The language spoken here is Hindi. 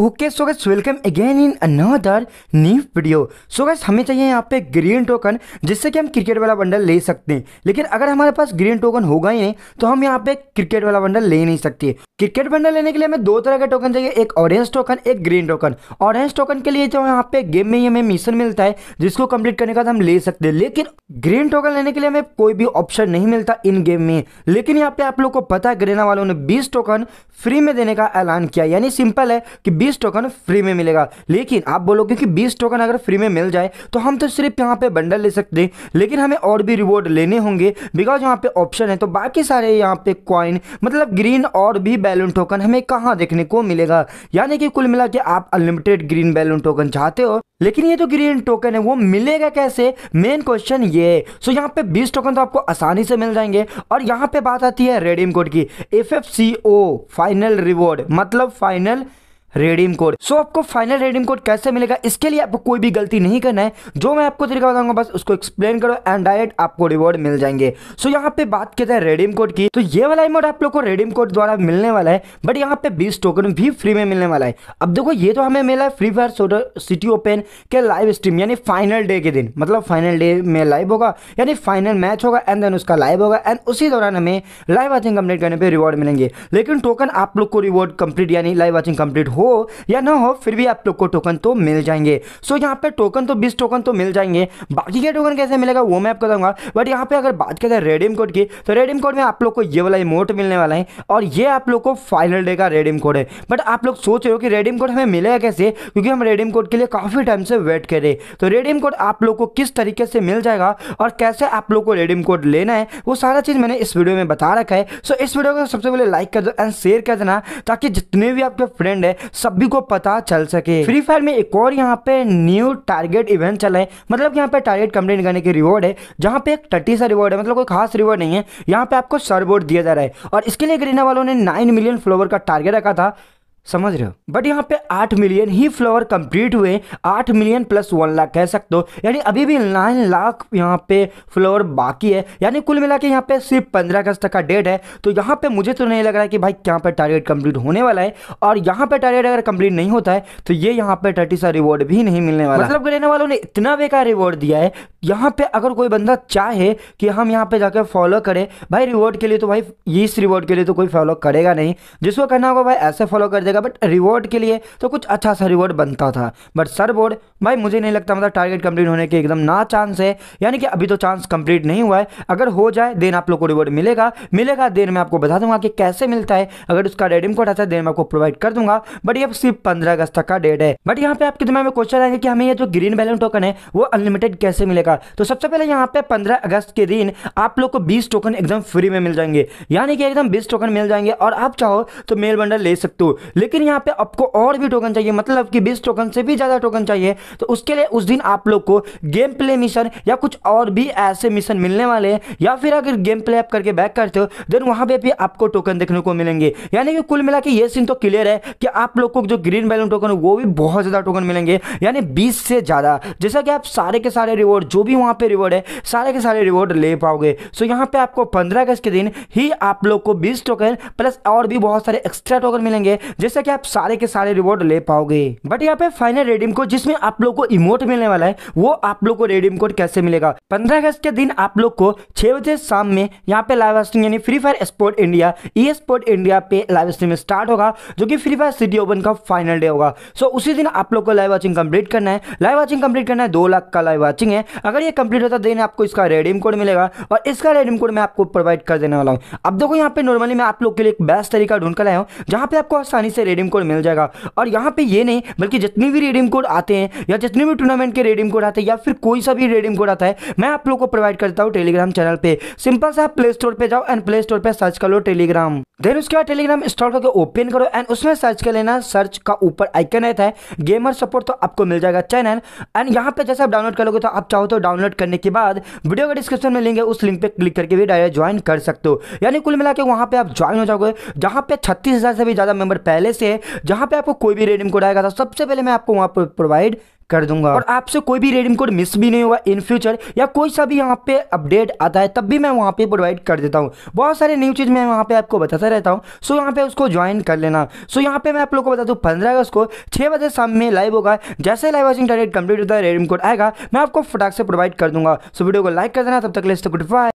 okay so guys welcome again in another new video so guys हमें चाहिए यहाँ पे ग्रीन टोकन जिससे कि हम क्रिकेट वाला बंडल ले सकते हैं लेकिन अगर हमारे पास ग्रीन टोकन होगा ही नहीं तो हम यहाँ पे क्रिकेट वाला बंडल ले नहीं सकते क्रिकेट बंडल लेने के लिए हमें दो तरह के टोकन चाहिए एक ऑरेंज टोकन एक ग्रीन टोकन ऑरेंज टोकन के लिए जो तो यहाँ पे गेम में ही हमें मिशन मिलता है जिसको कम्प्लीट करने के बाद हम ले सकते हैं लेकिन ग्रीन टोकन लेने के लिए हमें कोई भी ऑप्शन नहीं मिलता इन गेम में लेकिन यहाँ पे आप लोग को पता है ग्रेना वालों ने बीस टोकन फ्री में देने का ऐलान किया यानी सिंपल है कि बीस टोकन फ्री में मिलेगा लेकिन आप बोलोगे कि बीस टोकन अगर फ्री में मिल जाए तो हम तो सिर्फ यहाँ पे बंडल ले सकते हैं लेकिन हमें और भी रिवॉर्ड लेने होंगे बिकॉज यहाँ पे ऑप्शन है तो बाकी सारे यहाँ पे कॉइन मतलब ग्रीन और भी बैलून टोकन हमें कहाँ देखने को मिलेगा यानी कि कुल मिला आप अनलिमिटेड ग्रीन बैलून टोकन चाहते हो लेकिन ये जो तो ग्रीन टोकन है वो मिलेगा कैसे मेन क्वेश्चन ये है सो यहाँ पे 20 टोकन तो आपको आसानी से मिल जाएंगे और यहाँ पे बात आती है रेडीम कोड की F F C O final reward मतलब फाइनल रेडीम कोड सो आपको फाइनल रेडीम कोड कैसे मिलेगा इसके लिए आपको कोई भी गलती नहीं करना है जो मैं आपको तरीका बताऊंगा बस उसको एक्सप्लेन करो एंड डायरेक्ट आपको रिवॉर्ड मिल जाएंगे सो so, यहाँ पे बात करते हैं रेडीम कोड की तो ये वाला इमोट आप लोग को रेडीम कोड द्वारा मिलने वाला है बट यहाँ पे बीस टोकन भी फ्री में मिलने वाला है अब देखो ये तो हमें मिला है फ्री फायर सिटी ओपन के लाइव स्ट्रीम यानी फाइनल डे के दिन मतलब फाइनल डे में लाइव होगा यानी फाइनल मैच होगा एंड देन उसका लाइव होगा एंड उसी दौरान हमें लाइव वाचिंग कंप्लीट करने पर रिवॉर्ड मिलेंगे लेकिन टोकन आप लोग को रिवॉर्ड कंप्लीट यानी लाइव वाचिंग कंप्लीट हो हो या ना हो फिर भी आप लोग को टोकन तो मिल जाएंगे सो यहाँ पे टोकन तो बीस टोकन तो मिल जाएंगे बाकी के टोकन कैसे मिलेगा वो मैं आपको बताऊंगा बट यहाँ पे अगर बात करें रेडीम कोड की तो रेडीम कोड में आप लोग को ये वाला इमोट मिलने वाला है और ये आप लोग को फाइनल डे का रेडीम कोड है बट आप लोग सोच रहे हो कि रेडीम कोड हमें मिलेगा कैसे क्योंकि हम रेडीम कोड के लिए काफ़ी टाइम से वेट करें तो रेडीम कोड आप लोग को किस तरीके से मिल जाएगा और कैसे आप लोग को रेडीम कोड लेना है वो सारा चीज़ मैंने इस वीडियो में बता रखा है सो इस वीडियो को सबसे पहले लाइक कर दो एंड शेयर कर देना ताकि जितने भी आपके फ्रेंड है सभी को पता चल सके फ्री फायर में एक और यहाँ पे न्यू टारगेट इवेंट चला है मतलब यहाँ पे टारगेट कंप्लीट करने की रिवॉर्ड है जहाँ पे एक टट्टी सा रिवॉर्ड है मतलब कोई खास रिवॉर्ड नहीं है यहाँ पे आपको सर्वोर्ड दिया जा रहा है और इसके लिए ग्रीना वालों ने नाइन मिलियन फ्लोवर का टारगेट रखा था समझ रहे हो बट यहाँ पे आठ मिलियन ही फ्लावर कंप्लीट हुए आठ मिलियन प्लस वन लाख कह सकते हो यानी अभी भी नाइन लाख यहाँ पे फ्लावर बाकी है यानी कुल मिला के यहाँ पे सिर्फ पंद्रह अगस्त तक का डेट है तो यहाँ पे मुझे तो नहीं लग रहा है कि भाई यहाँ पे टारगेट कंप्लीट होने वाला है और यहाँ पे टारगेट अगर कंप्लीट नहीं होता है तो ये यहाँ पे थर्टी सा रिवॉर्ड भी नहीं मिलने वाला मतलब रहने वालों ने इतना बेकार रिवॉर्ड दिया है यहाँ पे अगर कोई बंदा चाहे कि हम यहाँ पे जाकर फॉलो करें भाई रिवॉर्ड के लिए तो भाई इस रिवॉर्ड के लिए तो कोई फॉलो करेगा नहीं जिसको करना होगा भाई ऐसे फॉलो कर देगा जाएगा बट रिवॉर्ड के लिए तो कुछ अच्छा सा रिवॉर्ड बनता था बट सर बोर्ड भाई मुझे नहीं लगता मतलब टारगेट कंप्लीट होने के एकदम ना चांस है यानी कि अभी तो चांस कंप्लीट नहीं हुआ है अगर हो जाए देन आप लोग को रिवॉर्ड मिलेगा मिलेगा देन मैं आपको बता दूंगा कि कैसे मिलता है अगर उसका रेडिम कोड आता है देन मैं आपको प्रोवाइड कर दूंगा बट ये सिर्फ पंद्रह अगस्त तक का डेट है बट यहाँ पे आपके दिमाग में क्वेश्चन आएंगे कि हमें ये जो ग्रीन बैलेंस टोकन है वो अनलिमिटेड कैसे मिलेगा तो सबसे पहले यहाँ पे पंद्रह अगस्त के दिन आप लोग को बीस टोकन एकदम फ्री में मिल जाएंगे यानी कि एकदम बीस टोकन मिल जाएंगे और आप चाहो तो मेल बंडल ले सकते हो लेकिन यहाँ पे आपको और भी टोकन चाहिए मतलब कि बीस टोकन से भी ज़्यादा टोकन चाहिए तो उसके लिए उस दिन आप लोग को गेम प्ले मिशन या कुछ और भी ऐसे मिशन मिलने वाले हैं या फिर अगर गेम प्ले आप करके बैक करते हो देन वहां पर भी आपको टोकन देखने को मिलेंगे यानी कि कुल मिला के ये सीन तो क्लियर है कि आप लोग को जो ग्रीन बैलून टोकन वो भी बहुत ज़्यादा टोकन मिलेंगे यानी बीस से ज़्यादा जैसा कि आप सारे के सारे रिवॉर्ड जो भी वहां पर रिवॉर्ड है सारे के सारे रिवॉर्ड ले पाओगे सो यहाँ पे आपको पंद्रह अगस्त के दिन ही आप लोग को बीस टोकन प्लस और भी बहुत सारे एक्स्ट्रा टोकन मिलेंगे जैसे जैसा कि आप सारे के सारे रिवॉर्ड ले पाओगे बट यहाँ पे फाइनल रेडीम कोड जिसमें आप लोग को इमोट मिलने वाला है वो आप लोग को रेडीम कोड कैसे मिलेगा पंद्रह अगस्त के दिन आप लोग को छह बजे शाम में यहाँ पे लाइव स्ट्रीम यानी free fire sport India e sport India पे लाइव स्ट्रीम स्टार्ट होगा जो कि फ्री फायर सिटी ओपन का फाइनल डे होगा सो उसी दिन आप लोग को लाइव वॉचिंग कंप्लीट करना है लाइव वॉचिंग कंप्लीट करना है दो लाख का लाइव वॉचिंग है अगर ये कंप्लीट होता देन आपको इसका रेडीम कोड मिलेगा और इसका रेडीम कोड मैं आपको प्रोवाइड कर देने वाला हूँ अब देखो यहाँ पे नॉर्मली मैं आप लोग के लिए एक बेस्ट तरीका ढूंढ कर आया हूँ जहाँ पे आपको आसानी से से रेडीम कोड मिल जाएगा और यहाँ पे ये नहीं बल्कि जितने भी रेडीम कोड आते हैं या जितने भी टूर्नामेंट के रेडीम कोड आते हैं या फिर कोई सा भी रेडीम कोड आता है मैं आप लोग को प्रोवाइड करता हूँ टेलीग्राम चैनल पर सिंपल से आप प्ले स्टोर पर जाओ एंड प्ले स्टोर पर सर्च कर लो टेलीग्राम देन उसके बाद टेलीग्राम इंस्टॉल करके ओपन करो एंड उसमें सर्च कर लेना सर्च का ऊपर आइकन रहता है गेमर सपोर्ट तो आपको मिल जाएगा चैनल एंड यहाँ पे जैसे आप डाउनलोड करोगे तो आप चाहो तो डाउनलोड करने के बाद वीडियो का डिस्क्रिप्शन में लिंक है उस लिंक पे क्लिक करके भी डायरेक्ट ज्वाइन कर सकते हो यानी कुल मिला के वहाँ पे आप ज्वाइन हो जाओगे जहाँ पे छत्तीस से भी ज़्यादा मेंबर पहले इंटरफेस है जहां पे आपको कोई भी रेडिम कोड आएगा था तो सबसे पहले मैं आपको वहां पर प्रोवाइड कर दूंगा और आपसे कोई भी रेडिम कोड मिस भी नहीं होगा इन फ्यूचर या कोई सा भी यहाँ पे अपडेट आता है तब भी मैं वहाँ पे प्रोवाइड कर देता हूँ बहुत सारे न्यू चीज़ मैं वहाँ पे आपको बताता रहता हूँ सो यहाँ पे उसको ज्वाइन कर लेना सो यहाँ पे मैं आप लोग को बता दूँ पंद्रह अगस्त को छः बजे शाम में लाइव होगा जैसे लाइव वॉचिंग टारगेट कंप्लीट होता है रेडिम कोड आएगा मैं आपको फटाक से प्रोवाइड कर दूंगा सो वीडियो को लाइक कर देना तब तक ले गुड बाय